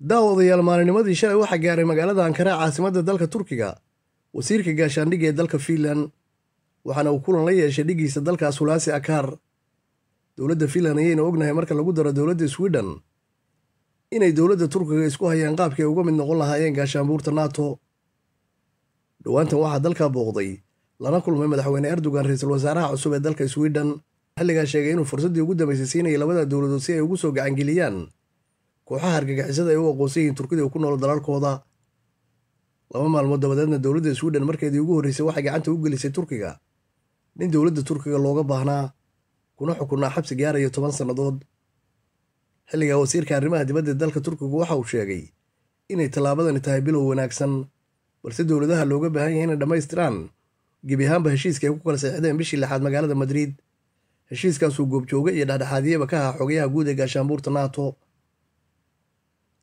daawadayaal maalinimadii shalay waxaa gaaray magaalada ankare caasimadda dalka turkiga wasiirka gaashaandhigga ee dalka finland waxaana uu kulan la yeeshay dhigiisa dalkaas hulaasi akaar dowladda finland ayayna ognahay marka lagu daro dowladda swiden inay dowladda turkiga isku hayaan qaabkii ay uga mid noqon lahaayeen gaashaanbuurta nato dhowaantan waxaa dalkaa booqday lana kulmay madaxweyne erdogan ra-iisul wasaaraha cusub ee dalka swiden xilligaa sheegay inuu fursaddii ugu dambaysay siinayay labada dowladood si ay ugu soo gacangeliyaan kooxaha argagixisada ay u aqoonsan yihiin turkida ku nool dalalkooda laba maalmood dabadeedna dowladda swiden markeedii ugu horreysay waxay gacanta u gelisay turkiga nin dowladda turkiga looga baahnaa kuna xukunaa xabsi gaaraya ah toban sannadood xilligaa wasiirka arrimaha dibadda ee dalka turkigu waxa uu sheegay inay tallaabadani tahay bilow wanaagsan balse dowladaha looga baahan yahay inay dhammaystiraan gebi ahaanba heshiiska ay ku kala saxiixdeen bishii lixaad magaalada madrid heshiiskaasuu goobjooge iyo dhexdhexaadiyaba ka ahaa xogayaha guud ee gaashaanbuurta naato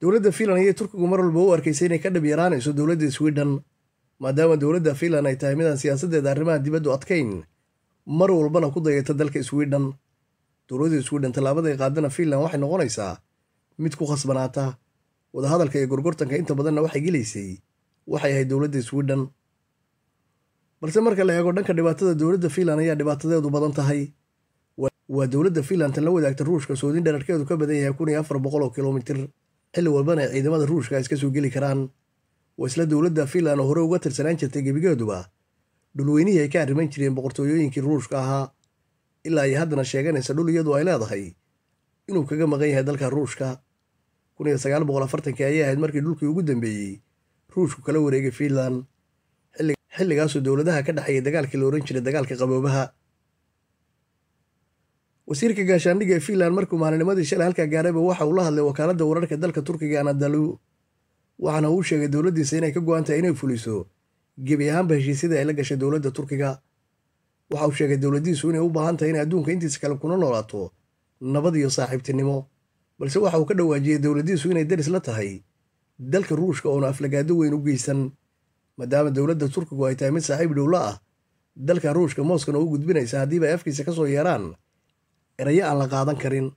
dowladda finland ayay turkigu mar walba u arkaysay inay ka dhib yaraanayso dowladda sweden maadaama dowladda finland ay tahay midaan siyaasadeeda arrimaha dibaddu adkayn mar walbana ku dayata dalka sweden dowladda sweden tallaabaday qaadana finland waxay noqonaysaa mid ku khasbanaata wadahadalka iyo gorgortanka inta badanna waxay gelaysay waxay ahayd dowladda sweden balse marka la eego dhanka dhibaatada dowladda finland ayaa dhibaatadeedu badan tahay waa dowladda finland tan la wadaagta ruushka soodin dherarkeedu ka badan yahay kun iyo afar boqol oo kilomitir xilli walbana ciidamada ruushka iska soo geli karaan waa isla dowladda finland oo hore uga tirsanaan jirtay gebigeeduba dhulweynihii ay ka arriman jireen boqortooyooyinkii ruushka ahaa ilaa ay haddana sheeganaysa dhul iyadoo ay leedahay inuu kaga maqan yahay dalka ruushka kunsagaaboqoafartankii ayay ahayd markii dhulkii ugu dambeeyey ruushku kala wareegay finland xilligaasoo dowladaha ka dhexeeyay dagaalkii la oran jiray dagaalka qaboobaha wasiirka gaashaandhigga ee finland markuu maalinimadii shalay halkaa gaarayba waxa uu la hadlay wakaaladda wararka dalka turkiga anadalu waxaana uu sheegay dowladdiisa inay ka go-antahay inay fuliso gebi ahaanba heshiisyadii ay la gashay dowladda turkiga waxa uu sheegay dowladdiisu inay u baahan tahay inay adduunka intiisa kale kuna noolaato nabad iyo saaxiibtinimo balse waxa uu ka dhawaajiyey dowladdiisu inay daris la tahay dalka ruushka oona aflagaado weyn u geysan maadaama dowladda turkigu ay tahay mid saaxiib dhowla ah dalka ruushka mooskan oo u gudbinaysa haddiiba ay afkiisa ka soo yeeraan erayo aan la qaadan karin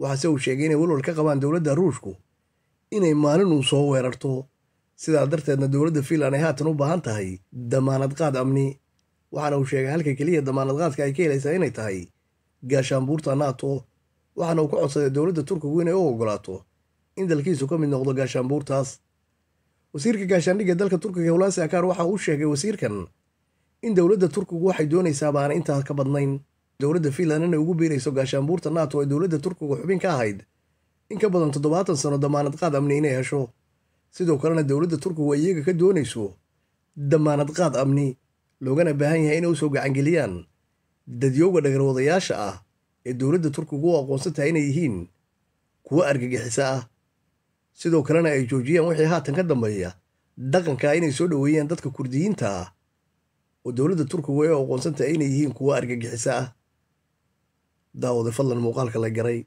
waxaase uu sheegay inay walwal ka qabaan dowladda ruushku inay maalin uu soo weerarto sidaa darteedna dowladda fiinland ay haatan u baahan tahay damaanad qaad amni waxaana uu sheegay halka keliya damaanad qaadka ay ka helaysaa inay tahay gaashaanbuurta nato waxaana uu ka codsaday dowladda turkigu inay u oggolaato in dalkiisu ka mid noqdo gaashaanbuurtaas wasiirka gaashaandhigga dalka turkiga hulaasi akaar waxa uu sheegay wasiirkan in dowladda turkigu waxay doonaysaa baana intaa ka badnayn dowladda finland inay ugu biirayso gaashaanbuurta naato ee dowladda turkigu xubin ka ahayd in ka badan toddobaatan sano damaanad qaad amni inay hesho sidoo kalena dowladda turkigu ay iyaga ka doonayso damaanad qaad amni loogana baahan yahay inay u soo gacangeliyaan dadyooga dhagarwadayaasha ah ee dowladda turkigu u aqoonsan tahay inay yihiin kuwo argagixisa ah sidoo kalena ay joojiyaan wixii haatan ka dambeeya dhaqanka inay soo dhoweeyaan dadka kurdiyiinta ah oo dowladda turkigu ay u aqoonsan tahay inay yihiin kuwo argagixisa ah daawada fadlan muuqaalka la garay